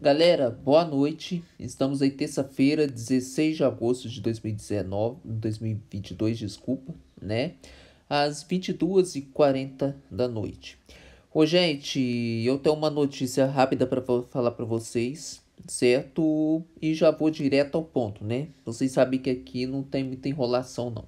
Galera, boa noite. Estamos aí terça-feira, 16 de agosto de 2019, 2022, desculpa, né? Às 22h40 da noite. Ô, gente, eu tenho uma notícia rápida para falar para vocês, certo? E já vou direto ao ponto, né? Vocês sabem que aqui não tem muita enrolação, não.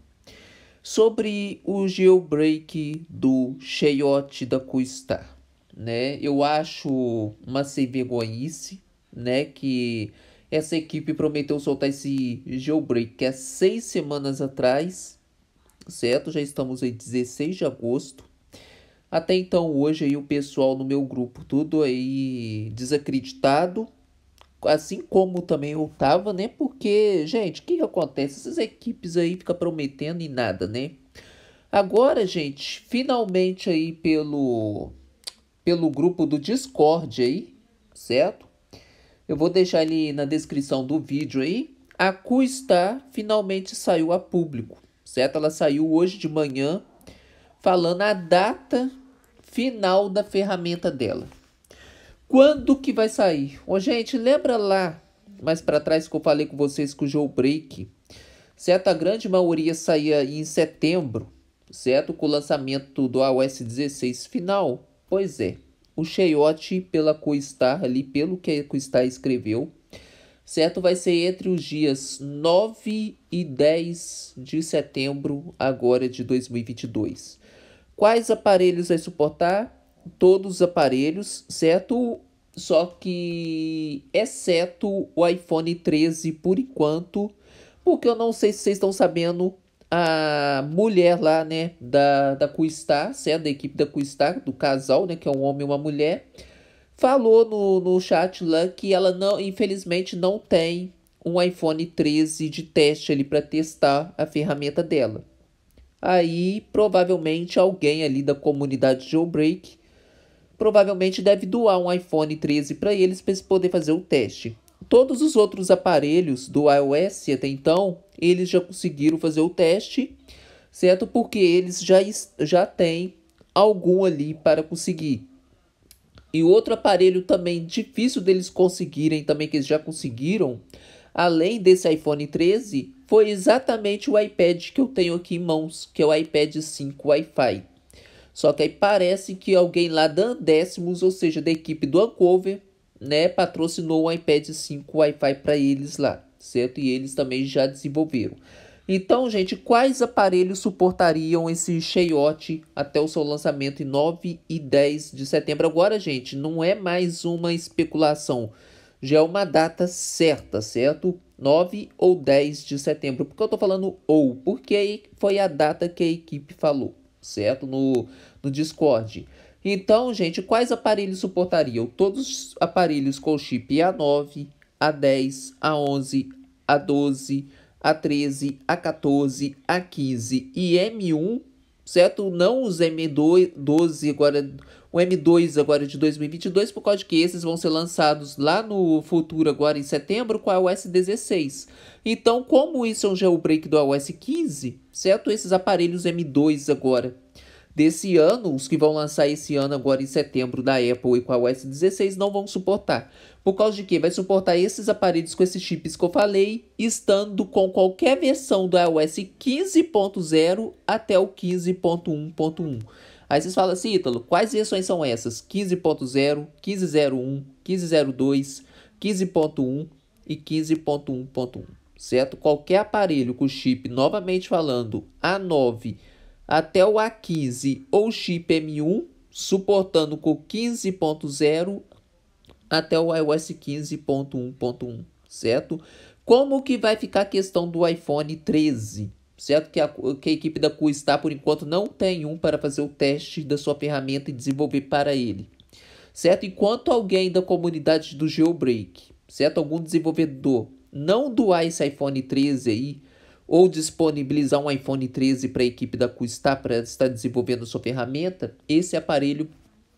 Sobre o jailbreak do Cheiote da Coistar né? Eu acho uma sem vergonhice, né? Que essa equipe prometeu soltar esse jailbreak há é seis semanas atrás, certo? Já estamos em 16 de agosto. Até então, hoje aí o pessoal no meu grupo, tudo aí desacreditado, assim como também eu tava, né? Porque, gente, o que, que acontece? Essas equipes aí ficam prometendo e nada, né? Agora, gente, finalmente aí pelo pelo grupo do Discord aí, certo? Eu vou deixar ali na descrição do vídeo aí. A Cuistar finalmente saiu a público, certo? Ela saiu hoje de manhã falando a data final da ferramenta dela. Quando que vai sair? Ô, gente, lembra lá mais para trás que eu falei com vocês que o jailbreak, certo? A grande maioria saía em setembro, certo? Com o lançamento do iOS 16 final. Pois é, o Cheiote, pela Coistar ali, pelo que a Coistar escreveu, certo? Vai ser entre os dias 9 e 10 de setembro agora de 2022. Quais aparelhos vai suportar? Todos os aparelhos, certo? Só que exceto o iPhone 13 por enquanto, porque eu não sei se vocês estão sabendo, a mulher lá, né, da, da Cuistar, certo? É da equipe da Cuistar, do casal, né, que é um homem e uma mulher, falou no, no chat lá que ela não, infelizmente, não tem um iPhone 13 de teste ali para testar a ferramenta dela. Aí, provavelmente, alguém ali da comunidade Jailbreak provavelmente deve doar um iPhone 13 para eles para eles poder fazer o teste. Todos os outros aparelhos do iOS até então eles já conseguiram fazer o teste, certo? Porque eles já, já têm algum ali para conseguir. E outro aparelho também difícil deles conseguirem, também que eles já conseguiram, além desse iPhone 13, foi exatamente o iPad que eu tenho aqui em mãos, que é o iPad 5 Wi-Fi. Só que aí parece que alguém lá da Décimos, ou seja, da equipe do Uncover, né, patrocinou o iPad 5 Wi-Fi para eles lá certo? E eles também já desenvolveram. Então, gente, quais aparelhos suportariam esse cheiote até o seu lançamento em 9 e 10 de setembro? Agora, gente, não é mais uma especulação, já é uma data certa, certo? 9 ou 10 de setembro. Por que eu tô falando ou? Porque foi a data que a equipe falou, certo? No, no Discord. Então, gente, quais aparelhos suportariam? Todos os aparelhos com chip A9, a 10, a 11, a 12, a 13, a 14, a 15 e M1, certo? Não os M12 agora, o M2 agora de 2022, por causa que esses vão ser lançados lá no futuro agora em setembro com a OS 16. Então, como isso é um jailbreak do OS 15, certo? Esses aparelhos M2 agora desse ano, os que vão lançar esse ano agora em setembro da Apple e com a OS 16 não vão suportar. Por causa de que vai suportar esses aparelhos com esses chips que eu falei, estando com qualquer versão do iOS 15.0 até o 15.1.1. Aí vocês falam assim, Ítalo, quais versões são essas? 15.0, 15.01, 15.02, 15.1 e 15.1.1, certo? Qualquer aparelho com chip, novamente falando, A9 até o A15 ou chip M1, suportando com 15.0 até o iOS 15.1.1, certo? Como que vai ficar a questão do iPhone 13? Certo que a, que a equipe da está por enquanto, não tem um para fazer o teste da sua ferramenta e desenvolver para ele. Certo? Enquanto alguém da comunidade do Jailbreak, certo? Algum desenvolvedor não doar esse iPhone 13 aí, ou disponibilizar um iPhone 13 para a equipe da Custa para estar desenvolvendo sua ferramenta, esse aparelho,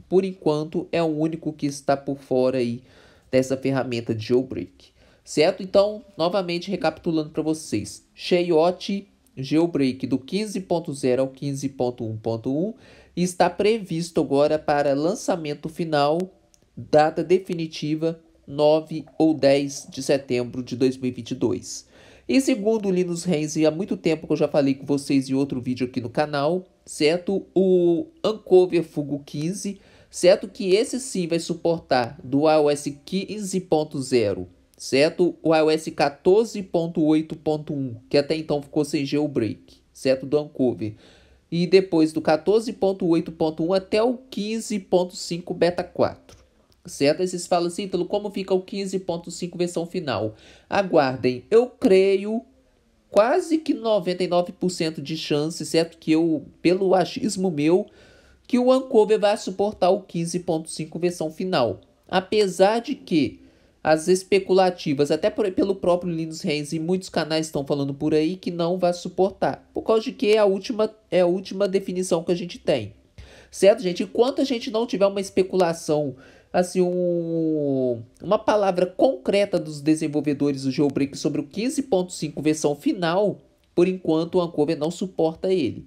por enquanto, é o único que está por fora aí dessa ferramenta de jailbreak. Certo? Então, novamente recapitulando para vocês. Cheiot jailbreak do 15.0 ao 15.1.1 está previsto agora para lançamento final, data definitiva 9 ou 10 de setembro de 2022. E segundo o Linus Reis, e há muito tempo que eu já falei com vocês em outro vídeo aqui no canal, certo? O Uncover Fugo 15, certo? Que esse sim vai suportar do iOS 15.0, certo? O iOS 14.8.1, que até então ficou sem jailbreak, certo? Do Uncover. E depois do 14.8.1 até o 15.5 beta 4 esses falam assim, Ítalo, como fica o 15.5 versão final? Aguardem, eu creio quase que 99% de chance, certo? Que eu, pelo achismo meu, que o Ancover vai suportar o 15.5 versão final. Apesar de que as especulativas, até por, pelo próprio Linus Reis e muitos canais estão falando por aí que não vai suportar, por causa de que é a última, é a última definição que a gente tem. Certo, gente? Enquanto a gente não tiver uma especulação assim um, uma palavra concreta dos desenvolvedores do jailbreak sobre o 15.5 versão final, por enquanto o Ancover não suporta ele.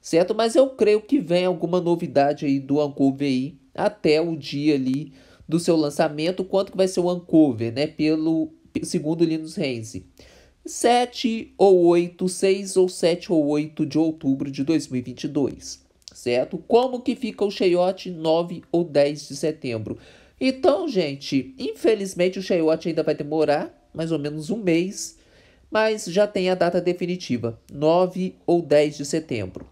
Certo? Mas eu creio que vem alguma novidade aí do Ancover aí até o dia ali do seu lançamento, quanto que vai ser o Ancover, né, pelo segundo Linus Reis. 7 ou 8, 6 ou 7 ou 8 de outubro de 2022 certo? Como que fica o Cheiote 9 ou 10 de setembro? Então, gente, infelizmente o Cheiote ainda vai demorar mais ou menos um mês, mas já tem a data definitiva, 9 ou 10 de setembro.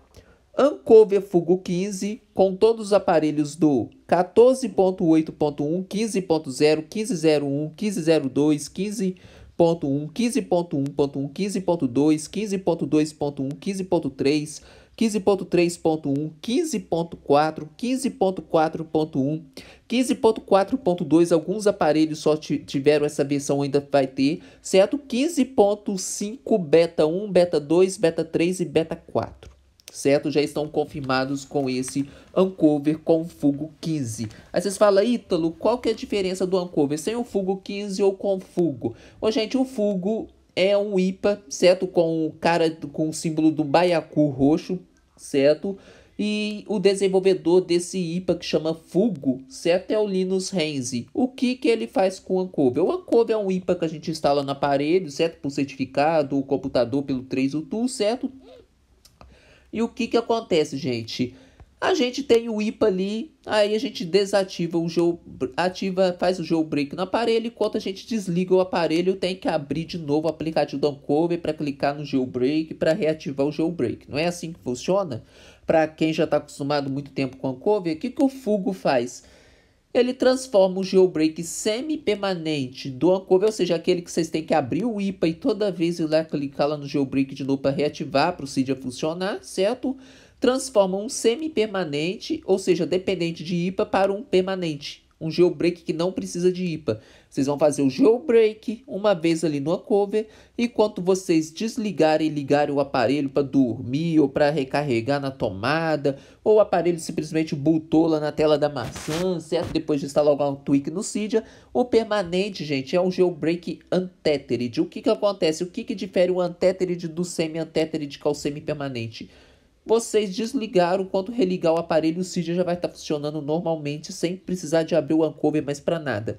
Ancover Fugo 15, com todos os aparelhos do 14.8.1, 15.0, 15.01, 15.02, 15.02, 15.1, 15.1.1, 15.2, 15.2.1, 15.3, 15.3.1, 15.4, 15.4.1, 15.4.2, alguns aparelhos só tiveram essa versão, ainda vai ter, certo? 15.5 beta 1, beta 2, beta 3 e beta 4 certo? Já estão confirmados com esse Uncover com Fugo 15. Aí vocês falam, Ítalo, qual que é a diferença do Uncover sem o Fugo 15 ou com Fugo? Ô, gente, o Fugo é um IPA, certo? Com o cara, com o símbolo do baiacu roxo, certo? E o desenvolvedor desse IPA que chama Fugo, certo? É o Linus Renzi. O que, que ele faz com o Ancover? O Ancover é um IPA que a gente instala no aparelho, certo? Por certificado, o computador pelo 3 Utu, certo? E o que, que acontece, gente? A gente tem o IPA ali, aí a gente desativa o jogo, ativa, faz o jailbreak no aparelho, enquanto a gente desliga o aparelho, tem que abrir de novo o aplicativo do Uncover para clicar no jailbreak para reativar o jailbreak. Não é assim que funciona? Para quem já está acostumado muito tempo com o Uncover, o que, que o Fugo faz? ele transforma o jailbreak semi-permanente do Ancover, ou seja, aquele que vocês têm que abrir o IPA e toda vez ir lá clicar lá no jailbreak de novo para reativar, para o CIDIA funcionar, certo? Transforma um semi-permanente, ou seja, dependente de IPA, para um permanente um jailbreak que não precisa de IPA. Vocês vão fazer o jailbreak uma vez ali no cover, enquanto vocês desligarem e ligarem o aparelho para dormir ou para recarregar na tomada, ou o aparelho simplesmente botou lá na tela da maçã, certo? Depois de instalar um tweak no Cydia, o permanente, gente, é um jailbreak untethered. O que que acontece? O que que difere o untethered do semi-untethered que é o semi-permanente? vocês desligaram, quando religar o aparelho, o Cydia já vai estar tá funcionando normalmente, sem precisar de abrir o Ancover mais para nada.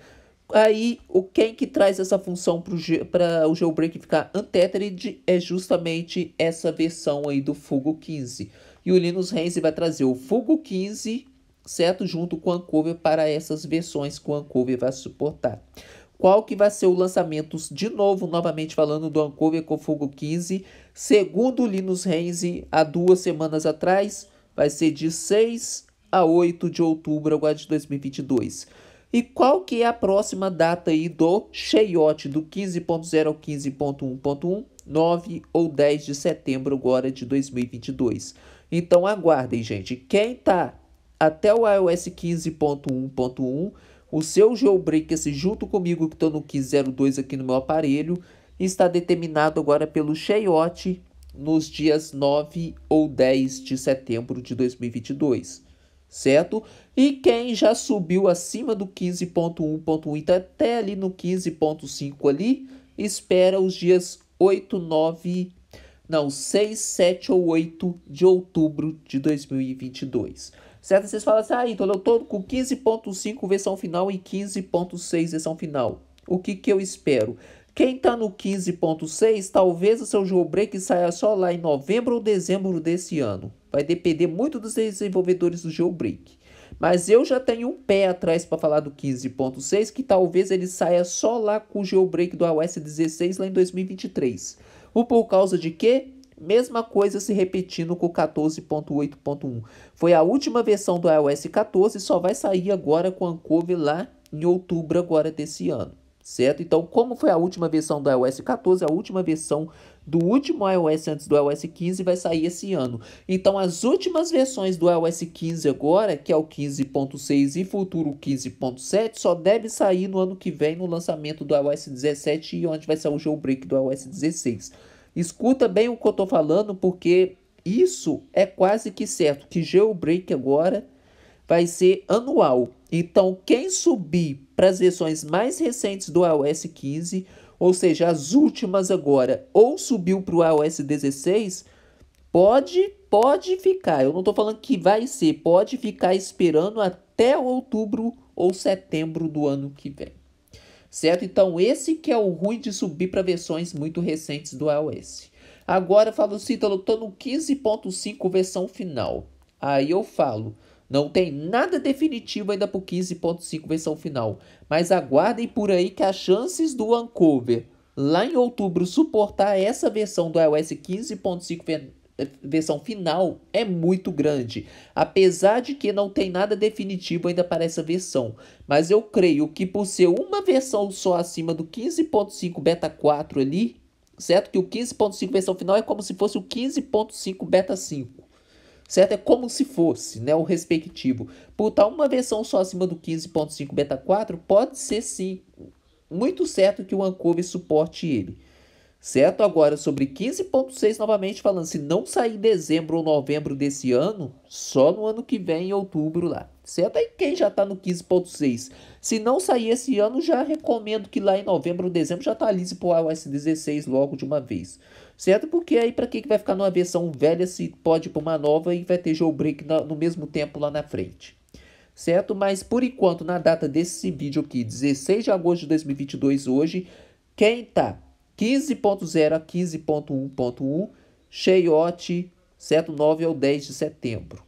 Aí, o quem que traz essa função para o jailbreak ficar untethered é justamente essa versão aí do Fugo 15. E o Linux Hanse vai trazer o Fugo 15, certo? Junto com o Ancover para essas versões que o Ancover vai suportar qual que vai ser o lançamento, de novo, novamente falando do Ancover com Fogo 15, segundo o Linus Renzi, há duas semanas atrás, vai ser de 6 a 8 de outubro agora de 2022. E qual que é a próxima data aí do cheiote do 15.0 ao 15.1.1, 9 ou 10 de setembro agora de 2022. Então aguardem, gente. Quem tá até o iOS 15.1.1 o seu jailbreak junto comigo que estou no 02 aqui no meu aparelho está determinado agora pelo Cheiote nos dias 9 ou 10 de setembro de 2022, certo? E quem já subiu acima do 15.1.1 e está até ali no 15.5 ali, espera os dias 8, 9, não, 6, 7 ou 8 de outubro de 2022. Certo? Vocês falam assim, ah, então eu estou com 15.5 versão final e 15.6 versão final. O que, que eu espero? Quem está no 15.6, talvez o seu jailbreak saia só lá em novembro ou dezembro desse ano. Vai depender muito dos desenvolvedores do jailbreak. Mas eu já tenho um pé atrás para falar do 15.6, que talvez ele saia só lá com o jailbreak do iOS 16 lá em 2023. O por causa de quê? mesma coisa se repetindo com o 14.8.1. Foi a última versão do iOS 14, só vai sair agora com a Ancove lá em outubro agora desse ano. Certo? Então, como foi a última versão do iOS 14, a última versão do último iOS antes do iOS 15 vai sair esse ano. Então, as últimas versões do iOS 15 agora, que é o 15.6 e futuro 15.7, só deve sair no ano que vem no lançamento do iOS 17 e onde vai ser o jailbreak do iOS 16. Escuta bem o que eu estou falando, porque isso é quase que certo, que jailbreak agora vai ser anual. Então, quem subir para as versões mais recentes do iOS 15, ou seja, as últimas agora, ou subiu para o iOS 16, pode, pode ficar. Eu não estou falando que vai ser, pode ficar esperando até outubro ou setembro do ano que vem certo? Então esse que é o ruim de subir para versões muito recentes do iOS. Agora falo, Cítalo, estou no 15.5 versão final. Aí eu falo, não tem nada definitivo ainda para o 15.5 versão final, mas aguardem por aí que as chances do Uncover lá em outubro suportar essa versão do iOS 15.5 versão final é muito grande. Apesar de que não tem nada definitivo ainda para essa versão. Mas eu creio que por ser uma versão só acima do 15.5 beta 4 ali, certo? Que o 15.5 versão final é como se fosse o 15.5 beta 5 certo? É como se fosse, né, o respectivo. Por estar uma versão só acima do 15.5 beta 4, pode ser sim muito certo que o Ancove suporte ele. Certo? Agora sobre 15.6 novamente falando, se não sair dezembro ou novembro desse ano, só no ano que vem, em outubro lá. Certo? Aí quem já está no 15.6, se não sair esse ano, já recomendo que lá em novembro ou dezembro já atualize pro o iOS 16 logo de uma vez. Certo? Porque aí para que vai ficar numa versão velha se pode para uma nova e vai ter jailbreak na, no mesmo tempo lá na frente certo? Mas por enquanto, na data desse vídeo aqui, 16 de agosto de 2022, hoje, quem tá 15.0 a 15.1.1, Cheiote, 09 9 ao 10 de setembro.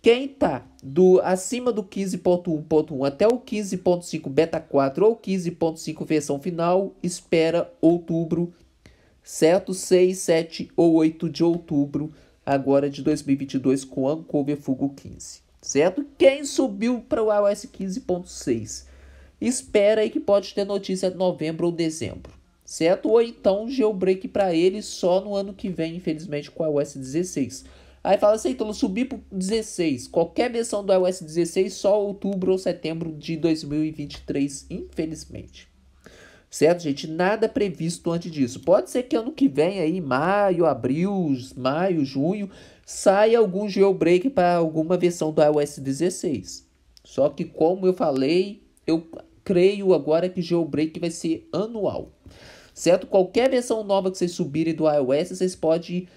Quem está do, acima do 15.1.1 até o 15.5 beta 4 ou 15.5 versão final, espera outubro, certo? 6, 7 ou 8 de outubro, agora de 2022, com Ancover Fugo 15, certo? Quem subiu para o iOS 15.6, espera aí que pode ter notícia de novembro ou dezembro certo? Ou então jailbreak para ele só no ano que vem, infelizmente, com a iOS 16. Aí fala assim, então subir para 16. Qualquer versão do iOS 16, só outubro ou setembro de 2023, infelizmente. Certo, gente? Nada previsto antes disso. Pode ser que ano que vem, aí, maio, abril, maio, junho, saia algum jailbreak para alguma versão do iOS 16. Só que, como eu falei, eu creio agora que jailbreak vai ser anual certo? Qualquer versão nova que vocês subirem do iOS, vocês podem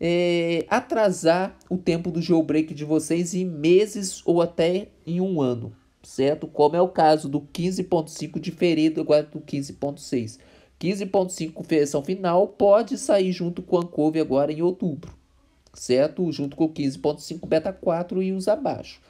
é, atrasar o tempo do jailbreak de vocês em meses ou até em um ano, certo? Como é o caso do 15.5 diferido agora do 15.6. 15.5 versão final pode sair junto com o Ancove agora em outubro, certo? Junto com o 15.5 beta 4 e os abaixo.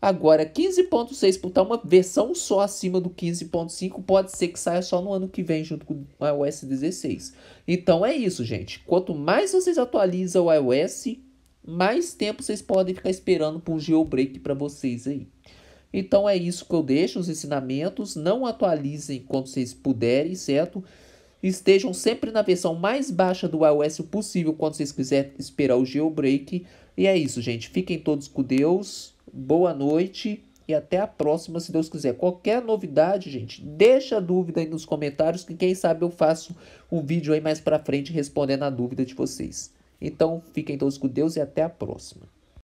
Agora, 15.6, por estar uma versão só acima do 15.5, pode ser que saia só no ano que vem, junto com o iOS 16. Então é isso, gente. Quanto mais vocês atualizam o iOS, mais tempo vocês podem ficar esperando para um jailbreak para vocês aí. Então é isso que eu deixo, os ensinamentos. Não atualizem quando vocês puderem, certo? Estejam sempre na versão mais baixa do iOS possível quando vocês quiserem esperar o jailbreak. E é isso, gente. Fiquem todos com Deus boa noite e até a próxima, se Deus quiser. Qualquer novidade, gente, deixa a dúvida aí nos comentários, que quem sabe eu faço um vídeo aí mais pra frente respondendo a dúvida de vocês. Então, fiquem todos com Deus e até a próxima.